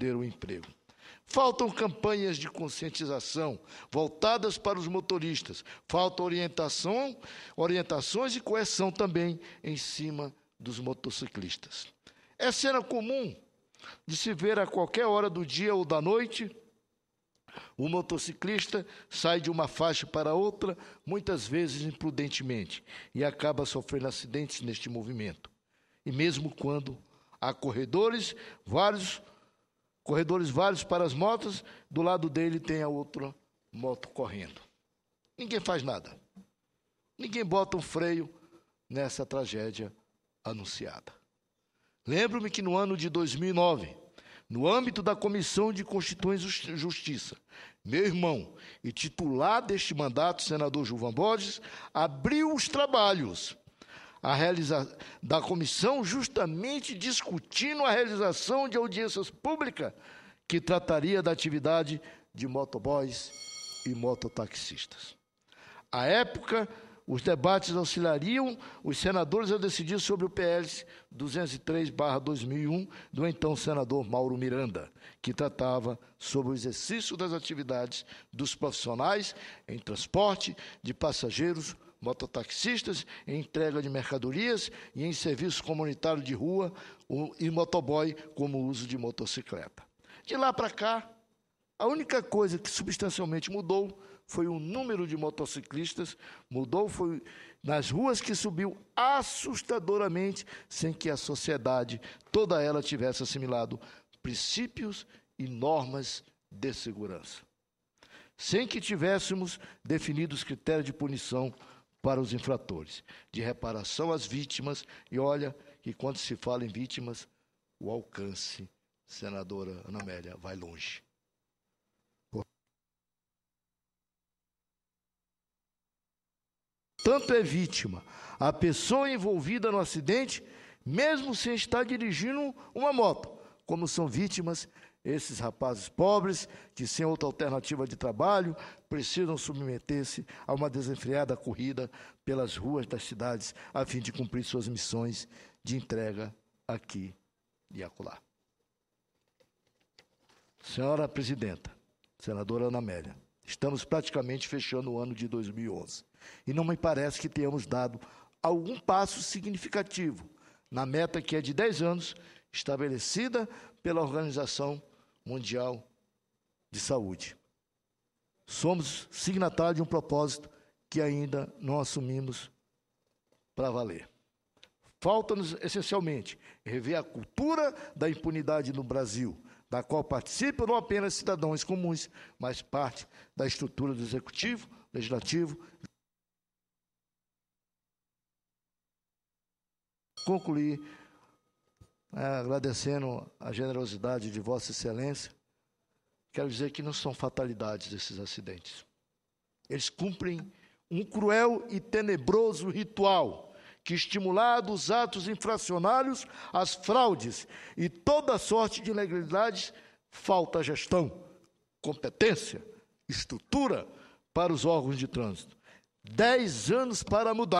perder o emprego. Faltam campanhas de conscientização voltadas para os motoristas. Falta orientação, orientações e coerção também em cima dos motociclistas. É cena comum de se ver a qualquer hora do dia ou da noite o motociclista sai de uma faixa para outra, muitas vezes imprudentemente, e acaba sofrendo acidentes neste movimento. E mesmo quando há corredores, vários corredores vários para as motos, do lado dele tem a outra moto correndo. Ninguém faz nada. Ninguém bota um freio nessa tragédia anunciada. Lembro-me que no ano de 2009, no âmbito da Comissão de Constituição e Justiça, meu irmão e titular deste mandato, senador Gilvan Borges, abriu os trabalhos a realiza... da comissão, justamente discutindo a realização de audiências públicas que trataria da atividade de motoboys e mototaxistas. À época, os debates auxiliariam os senadores a decidir sobre o PL 203/2001 do então senador Mauro Miranda, que tratava sobre o exercício das atividades dos profissionais em transporte de passageiros mototaxistas, em entrega de mercadorias e em serviço comunitário de rua e motoboy como uso de motocicleta. De lá para cá, a única coisa que substancialmente mudou foi o número de motociclistas, mudou foi nas ruas que subiu assustadoramente, sem que a sociedade toda ela tivesse assimilado princípios e normas de segurança. Sem que tivéssemos definido os critérios de punição para os infratores, de reparação às vítimas, e olha que quando se fala em vítimas, o alcance, senadora Ana Amélia, vai longe. Tanto é vítima a pessoa envolvida no acidente, mesmo sem estar dirigindo uma moto, como são vítimas esses rapazes pobres, que sem outra alternativa de trabalho, precisam submeter-se a uma desenfreada corrida pelas ruas das cidades a fim de cumprir suas missões de entrega aqui e acolá. Senhora Presidenta, Senadora Ana Amélia, estamos praticamente fechando o ano de 2011 e não me parece que tenhamos dado algum passo significativo na meta que é de 10 anos estabelecida pela Organização Mundial de Saúde. Somos signatários de um propósito que ainda não assumimos para valer. Falta-nos, essencialmente, rever a cultura da impunidade no Brasil, da qual participam não apenas cidadãos comuns, mas parte da estrutura do executivo, legislativo. Concluir é, agradecendo a generosidade de Vossa Excelência, quero dizer que não são fatalidades esses acidentes. Eles cumprem um cruel e tenebroso ritual que estimulado os atos infracionários, as fraudes e toda sorte de ilegalidades, falta gestão, competência, estrutura para os órgãos de trânsito. Dez anos para mudar.